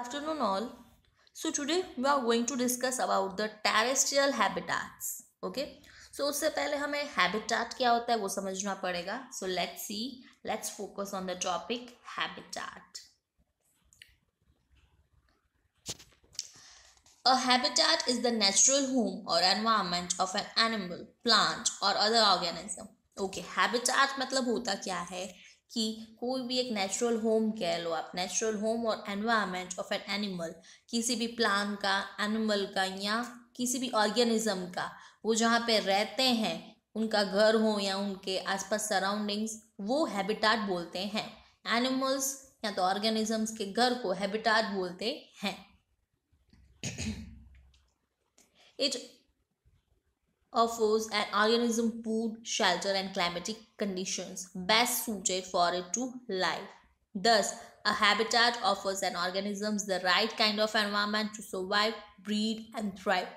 afternoon all so today we are going to discuss about the terrestrial habitats okay so usse pehle hame habitat kya hota hai wo samajhna padega so let's see let's focus on the topic habitat A habitat is the natural home or environment of an animal, plant or other organism. Okay, habitat matlab hota kya hai कि कोई भी एक natural home कह लो आप natural home और environment of an animal किसी भी प्लांट का एनिमल का या किसी भी ऑर्गेनिज्म का वो जहाँ पे रहते हैं उनका घर हो या उनके आसपास सराउंडिंग्स वो हैबिटाट बोलते हैं एनिमल्स या तो ऑर्गेनिजम्स के घर को हैबिटाट बोलते हैं it offers an organism food, shelter, and climatic conditions best suited for it to live. Thus, a habitat offers an organism the right kind of environment to survive, breed, and thrive.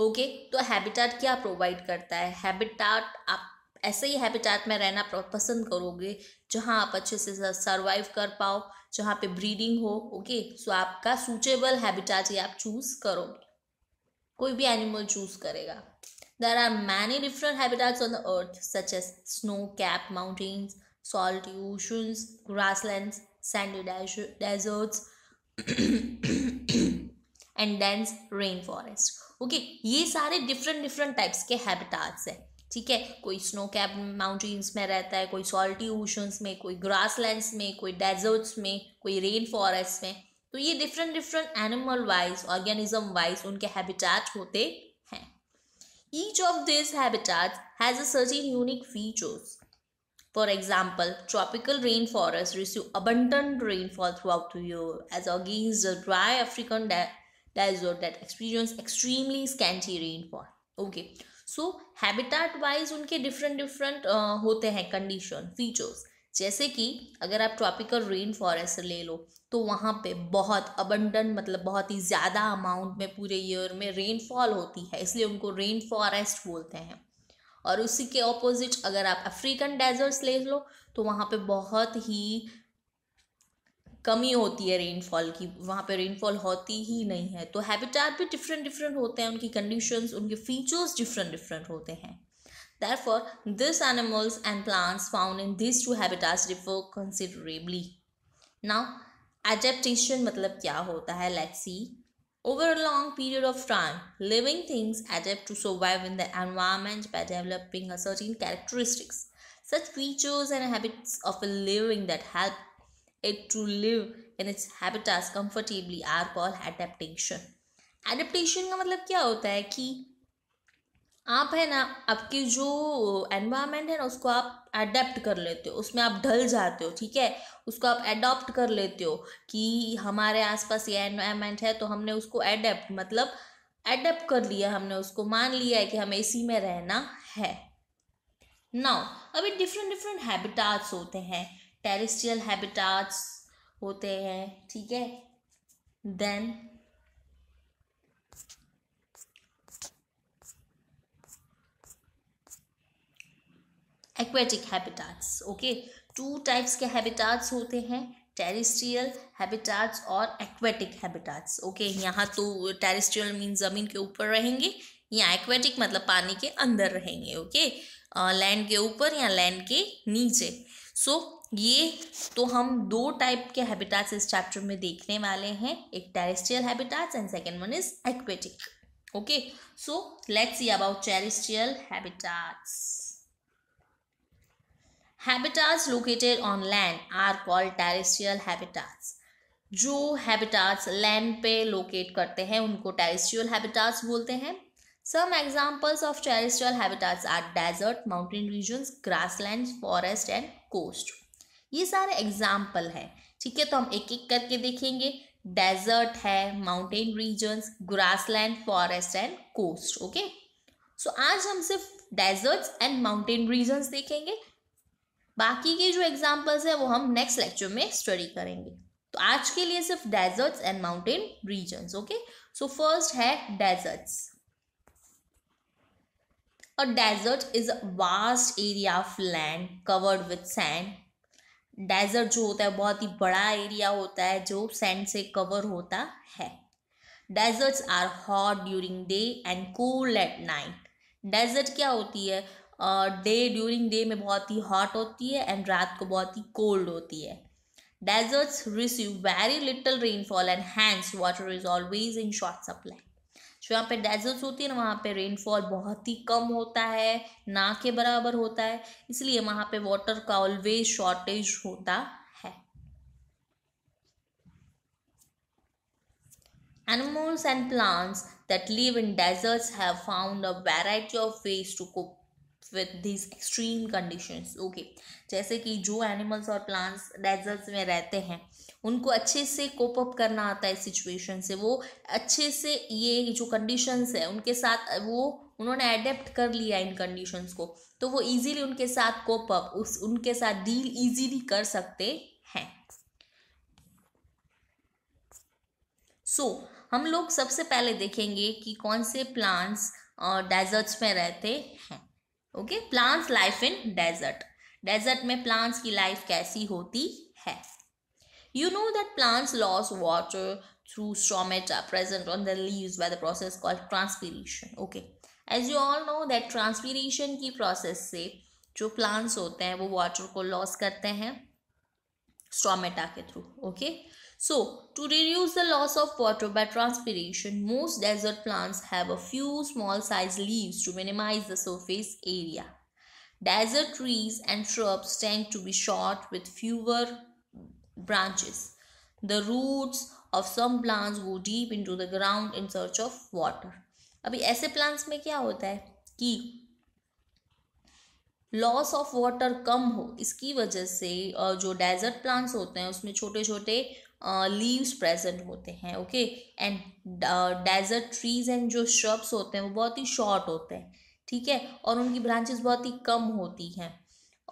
Okay okay, तो habitat क्या provide करता है habitat आप ऐसे ही habitat में रहना पसंद करोगे जहां आप अच्छे से सर्वाइव कर पाओ जहाँ पे ब्रीडिंग हो ओके सो आपका सूचेबल हैबिटाट ये आप चूज करोगे कोई भी एनिमल चूज करेगा there are many different habitats on the earth such as snow cap mountains salt oceans grassland sandy deserts and dense rain forest okay ये सारे डिफरेंट डिफरेंट टाइप्स के habitats हैं ठीक है कोई स्नो कैप माउंटेन्स में रहता है कोई सॉल्टी ओशंस में कोई ग्रास में कोई डेजर्ट्स में कोई रेन फॉरेस्ट में तो ये different different animal wise organism wise उनके हैबिटेट होते हैं each of this habitat has a certain unique features for example tropical rain forest receive abundant rainfall throughout to year as against the dry African desert that experience extremely scanty rainfall okay so habitat wise उनके different different होते हैं condition features जैसे कि अगर आप tropical rain forest ले लो तो वहाँ पे बहुत अबंडन मतलब बहुत ही ज़्यादा अमाउंट में पूरे ईयर में रेनफॉल होती है इसलिए उनको रेन फॉरेस्ट बोलते हैं और उसी के ऑपोजिट अगर आप अफ्रीकन डेजर्ट्स ले लो तो वहाँ पे बहुत ही कमी होती है रेनफॉल की वहाँ पे रेनफॉल होती ही नहीं है तो हैबिटेट भी डिफरेंट डिफरेंट होते हैं उनकी कंडीशंस उनके फीचर्स डिफरेंट डिफरेंट होते हैं therefore this animals and plants found in this two habitats differ considerably now adaptation मतलब क्या होता है let's see over a long period of time living things adapt to survive in the environment by developing a certain characteristics such features and habits of a living that help it to live in its habitats comfortably are called adaptation. Adaptation का मतलब क्या होता है कि आप है ना आपके जो एनवायरनमेंट है ना उसको आप अडेप्ट कर लेते हो उसमें आप ढल जाते हो ठीक है उसको आप एडॉप्ट कर लेते हो कि हमारे आसपास ये एनवायरनमेंट है तो हमने उसको एडेप्ट मतलब एडेप्ट कर लिया हमने उसको मान लिया है कि हमें इसी में रहना है नाउ अभी डिफरेंट डिफरेंट हैबिटाट्स होते हैं टेरिस्ट्रियल हैबिटाट्स होते हैं ठीक है then aquatic habitats okay two types के हैबिटाट्स होते हैं टेरिस्ट्रियल हैबिटाट्स और एक्वेटिक हैबिटाट्स ओके यहाँ तो टेरिस्ट्रियल मीन ज़मीन के ऊपर रहेंगे या एक्वेटिक मतलब पानी के अंदर रहेंगे ओके लैंड के ऊपर या लैंड के नीचे सो ये तो हम दो टाइप के हैबिटाट्स इस चैप्टर में देखने वाले हैं एक terrestrial habitats and second one is aquatic okay so let's see about terrestrial habitats habitats located on land are called terrestrial habitats जो हैबिटाट्स लैंड पे लोकेट करते हैं उनको टेरेस्ट्रियल हैबिटाट्स बोलते हैं some examples of terrestrial habitats are desert mountain regions grasslands, forest and coast ये सारे example हैं ठीक है तो हम एक एक करके देखेंगे डेजर्ट है mountain regions grassland forest and coast okay so आज हम सिर्फ डेजर्ट्स एंड माउंटेन रीजन्स देखेंगे बाकी के जो एग्जाम्पल्स है वो हम नेक्स्ट लेक्चर में स्टडी करेंगे तो आज के लिए सिर्फ deserts and mountain regions okay so first है डेजर्ट्स और desert is a vast area of land covered with sand desert जो होता है बहुत ही बड़ा एरिया होता है जो सैंड से कवर होता है deserts are hot during day and cool at night desert क्या होती है डे ड्यूरिंग डे में बहुत ही हॉट होती है एंड रात को बहुत ही कोल्ड होती है deserts receive very little rainfall and hence water is always in short supply जहाँ पे डेजर्ट्स होती है ना वहाँ पे रेनफॉल बहुत ही कम होता है ना के बराबर होता है इसलिए वहाँ पे वाटर का ऑलवेज शॉर्टेज होता है animals and plants that live in deserts have found a variety of ways to cope with these extreme conditions okay जैसे कि जो एनिमल्स और प्लांट्स डेजर्ट्स में रहते हैं उनको अच्छे से कोप अप करना आता है सिचुएशन से वो अच्छे से ये जो कंडीशंस है उनके साथ वो उन्होंने अडेप्ट कर लिया इन कंडीशंस को तो वो इजीली उनके साथ कोप अप उस उनके साथ डील इजीली कर सकते हैं सो so, हम लोग सबसे पहले देखेंगे कि कौन से प्लांट्स डेजर्ट्स में रहते हैं okay plants life in desert desert में प्लांट्स की लाइफ कैसी होती है you know that plants loss water through stomata present on the leaves by the process called transpiration okay as you all know that transpiration की process से जो plants होते हैं वो वाटर को लॉस करते हैं स्ट्रोमेटा के through okay okay? So, to reduce the loss of water by transpiration, most desert plants have a few small size leaves to minimize the surface area. Desert trees and shrubs tend to be short with fewer branches. The roots of some plants go deep into the ground in search of water. अभी ऐसे plants में क्या होता है कि loss of water कम हो इसकी वजह से जो डेजर्ट प्लांट्स होते हैं उसमें छोटे छोटे लीव्स प्रेजेंट होते हैं okay and desert trees and जो श्रब्स होते हैं वो बहुत ही शॉर्ट होते हैं ठीक है और उनकी ब्रांचेस बहुत ही कम होती हैं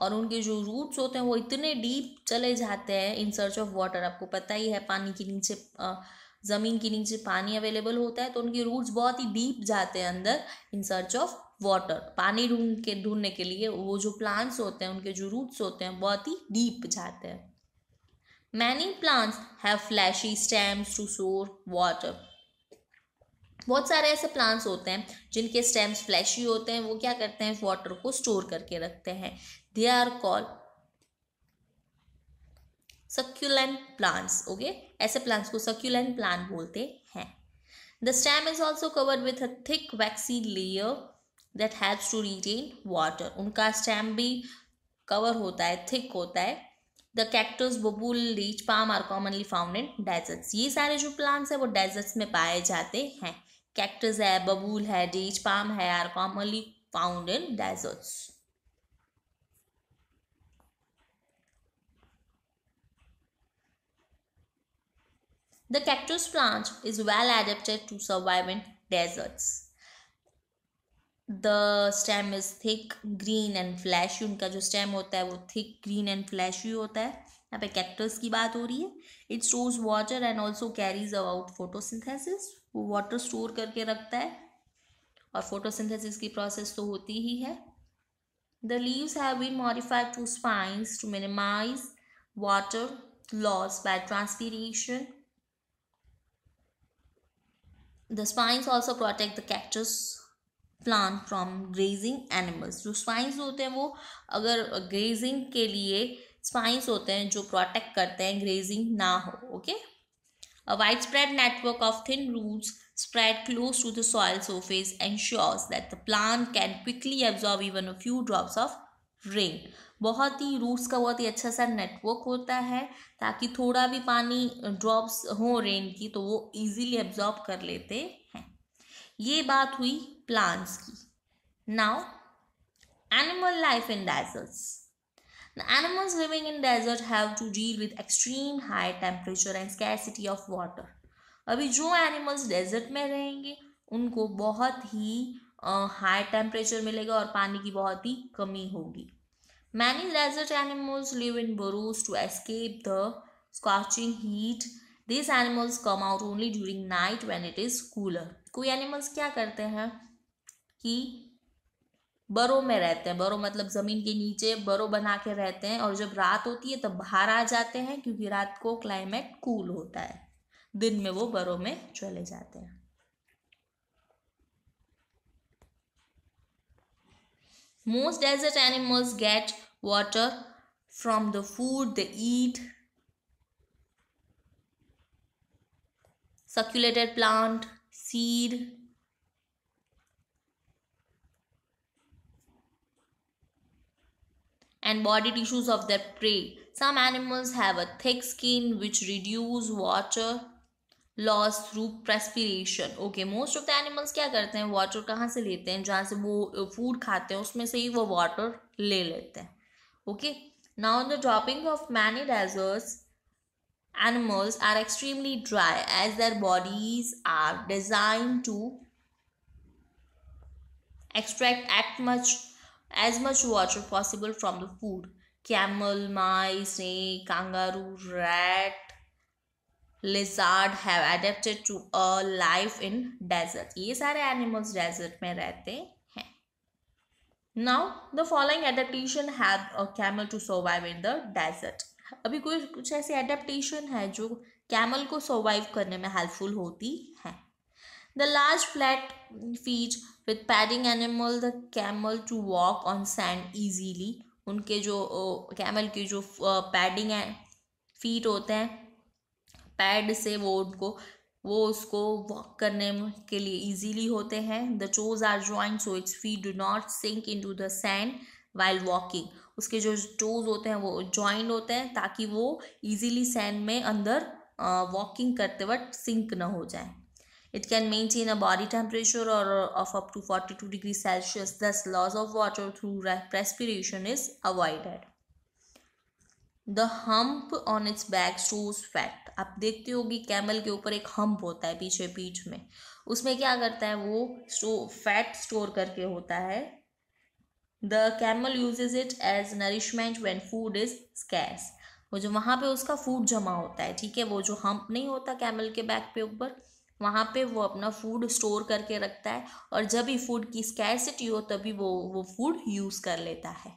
और उनके जो रूट्स होते हैं वो इतने डीप चले जाते हैं इन सर्च ऑफ वाटर आपको पता ही है पानी के नीचे ज़मीन के नीचे पानी अवेलेबल होता है तो उनके रूट्स बहुत ही डीप जाते हैं अंदर इन सर्च ऑफ वाटर पानी ढूंढ के ढूंढने के लिए वो जो प्लांट्स होते हैं उनके जो रूट्स होते हैं बहुत ही डीप जाते हैं Many plants have fleshy stems to store water. बहुत सारे ऐसे प्लांट्स होते हैं जिनके स्टेम्स फ्लैशी होते हैं वो क्या करते हैं वाटर को स्टोर करके रखते हैं they are call succulent plants okay ऐसे प्लांट्स को सक्यूलेंट प्लांट बोलते हैं the stem is also covered with a thick waxy layer that helps to retain water उनका स्टेम भी कवर होता है थिक होता है the cactus babul leech palm are commonly found in deserts ये सारे जो प्लांट्स हैं वो डेजर्ट्स में पाए जाते हैं कैक्टस है बबूल है लीच पाम है are commonly found in deserts The cactus plant is well adapted to survive in deserts. The stem is thick green and fleshy उनका जो स्टेम होता है वो थिक ग्रीन एंड फ्लैशी होता है यहाँ पे कैक्टस की बात हो रही है it stores water and also carries about photosynthesis वो वाटर स्टोर करके रखता है और फोटोसिंथेसिस की प्रोसेस तो होती ही है the leaves have been modified to spines to minimize water loss by transpiration the spines also protect the cactus plant from grazing animals जो स्वाइंस होते हैं वो अगर ग्रेजिंग के लिए स्पाइंस होते हैं जो प्रोटेक्ट करते हैं ग्रेजिंग ना हो okay wide spread network of thin roots spread close to the soil and ensures that the plant can quickly absorb even a few drops of rain बहुत ही रूट्स का बहुत ही अच्छा सा नेटवर्क होता है ताकि थोड़ा भी पानी ड्रॉप्स हो रेन की तो वो इजीली एब्जॉर्ब कर लेते हैं ये बात हुई plants की now animal life in deserts the animals living in desert have to deal with extreme high temperature and scarcity of water अभी जो animals desert में रहेंगे उनको बहुत ही हाई टेम्परेचर मिलेगा और पानी की बहुत ही कमी होगी many desert animals live in burrows to escape the scorching heat this animals come out only during night when it is cooler कोई एनिमल्स क्या करते हैं कि बरो में रहते हैं बरो मतलब ज़मीन के नीचे बरो बना के रहते हैं और जब रात होती है तब बाहर आ जाते हैं क्योंकि रात को क्लाइमेट कूल होता है दिन में वो बरो में चले जाते हैं most desert animals get water from the food they eat circulated plant seed and body tissues of their prey. Some animals have a thick skin which reduce water loss through perspiration. Okay, most of the animals kya karte hain? Water kahan se lete hain? Jahan se wo food khate hain, usme se hi wo water le lete hain. Okay, now in the dropping of many desert animals are extremely dry as their bodies are designed to extract as much as much water possible from the food camel mice snake kangaroo rat lizard have adapted to a life in desert ye sare animals desert mein rehte hain now the following adaptation have a camel to survive in the desert abhi koi kuch aise adaptation hai jo camel ko survive karne mein helpful hoti hai The large flat feet with padding animal the camel to walk on sand easily. उनके जो camel की जो padding है feet होते हैं pad से वो उनको वो उसको वॉक करने के लिए इजीली होते हैं the toes are joint so its feet do not sink into the sand while walking उसके जो टोज होते हैं वो ज्वाइंट होते हैं ताकि वो इजीली सैंड में अंदर वॉकिंग करते वक्त सिंक ना हो जाए It can maintain a body temperature or uh, of up to 42 degrees Celsius. Thus, loss of water through respiration is avoided. The hump on its back stores fat आप देखते हो कि कैमल के ऊपर एक हम्प होता है पीछे पीठ में उसमें क्या करता है वो स्टो फैट स्टोर करके होता है the camel uses it as nourishment when food is scarce वो जो वहाँ पे उसका फूड जमा होता है ठीक है वो जो हम्प नहीं होता कैमल के बैक पे ऊपर वहाँ पे वो अपना फूड स्टोर करके रखता है और जब भी फूड की स्कैसिटी हो तभी वो वो फूड यूज़ कर लेता है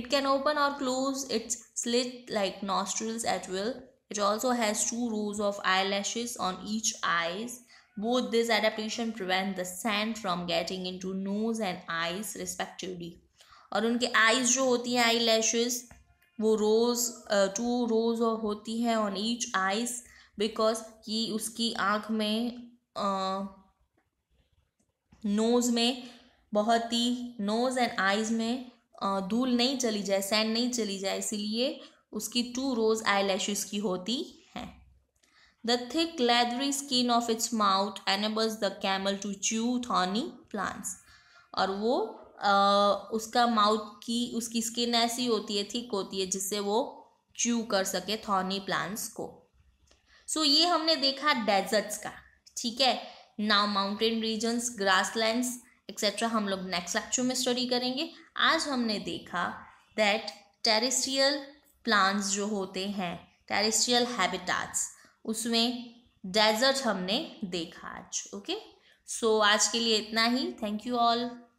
इट कैन ओपन और close its slit like nostrils at will it also has two rows of eye lashes on each eyes वो this adaptation prevent the sand from getting into nose and eyes respectively और उनके eyes जो होती हैं eye lashes वो रोज two rows होती हैं on each eyes because कि उसकी आँख में नोज़ में बहुत ही नोज़ एंड आइज़ में धूल नहीं चली जाए सैंड नहीं चली जाए इसीलिए उसकी टू रोज आई लैशेज की होती हैं the thick leathery skin of its mouth enables the camel to chew thorny plants और वो uh, उसका माउथ की उसकी स्किन ऐसी होती है थिक होती है जिससे वो च्यू कर सके थॉनी प्लांट्स को सो ये हमने देखा डेजर्ट्स का ठीक है now mountain regions grasslands etcetera हम लोग नेक्स्ट लेक्चर में स्टडी करेंगे आज हमने देखा दैट टेरिस्ट्रियल प्लांट्स जो होते हैं टेरिस्ट्रियल हैबिटाट्स उसमें डेजर्ट हमने देखा आज ओके सो आज के लिए इतना ही थैंक यू ऑल